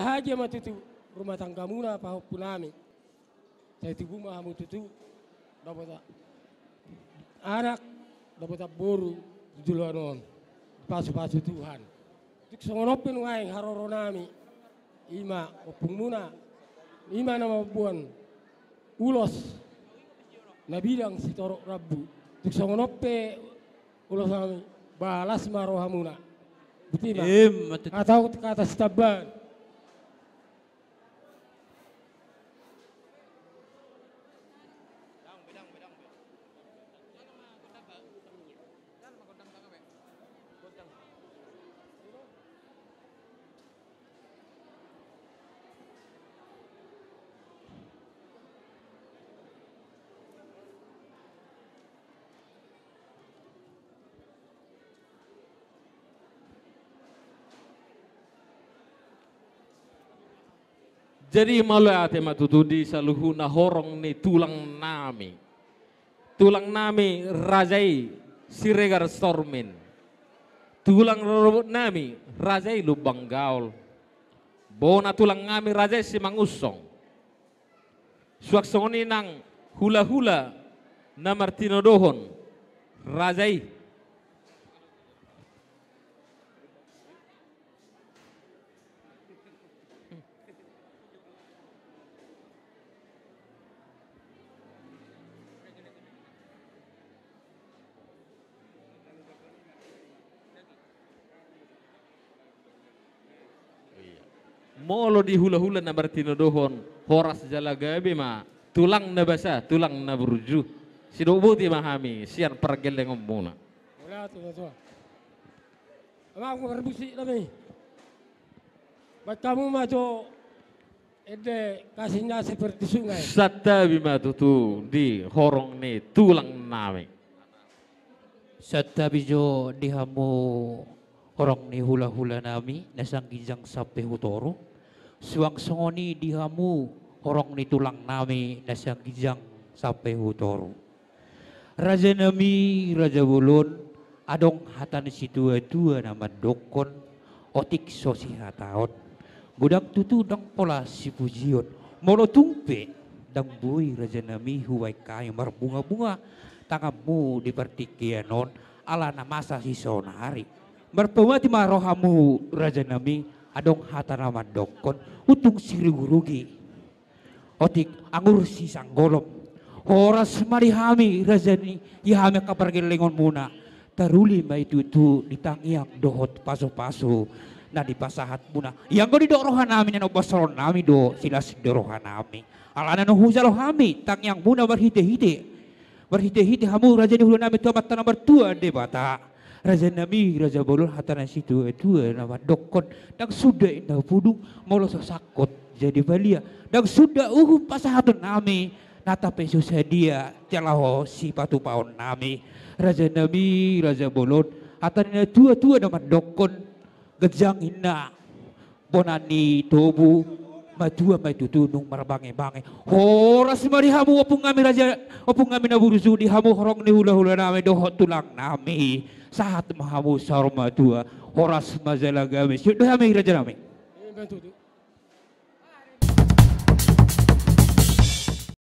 haja tutu rumah tangga muna pahok punami. Saya tibu hamu tutu dapat anak dapat boru julanon pasu-pasu Tuhan. Tuk songonopin wae haroronami, ima opung muna ima nama buan ulos nabi yang si torok rabu tuk songonope ulos nami balas marohamuna. betul Atau kata setabat. Jadi malu malah ya, ate matutudi na horong ni tulang nami. Tulang nami rajai siregar stormin. Tulang robot nami rajai lubang gaul. Bona tulang nami rajai si mangusong. Suak songoni nang hula-hula na Martino Dohon. Rajai molo di hula-hula na dohon, horas jala gabi ma tulang na basa tulang na beruju buti mahami sian pergel dengan muna Mula tu tu ama ko berbusi lami batamu ma to ede kasihnya seperti sungai satta bima tutu di horong ni tulang nami satta bijo dihamu horong ni hula-hula nami nasang kijang sampai hutoro suang songoni dihamu orang ni tulang nami nasiang gijang sampai hutoru. Raja nami Raja Bulun adong hatan situa tua nama dokon otik sosi hataon. Budak tutu dong pola si pujion. Molo tumpe dang bui Raja nami huwai kayu berbunga bunga tangamu di pertikianon ala namasa si sonari. berpemati marohamu Raja Nami adong hatanaman dokon utung sirugurugi otik angur si sanggolom horas mari rezeni ihame ya ihami kapargilingon muna taruli itu itu ditangiak dohot paso-paso na dipasahat muna yang ko didorohan namin yan salon namin do sila dorohan namin alana no huzalo hami yang muna berhite-hite berhite-hite hamu raja hulu namin tuamat tanah bertua de bata Raja Nami, Raja Bolon, Hatana Situ, Dua Nama Dokon, Dan sudah Indah Pudung, Molosa Sakot, Jadi Balia, dan Suda Uhu Pasahatun Nami, Nata Pesus Hadia, si patu Paon Nami, Raja Nami, Raja Bolon, Hatana Dua Dua Nama Dokon, Gejang indah, Bonani, Tobu, madua maitutu nung marabange bange horas mari hamu opung kami raja opung kami naburu sudi hamu horong ni hula hula nami dohot tulang nami sahat mahabu sarma tua horas mazala gamis mengira me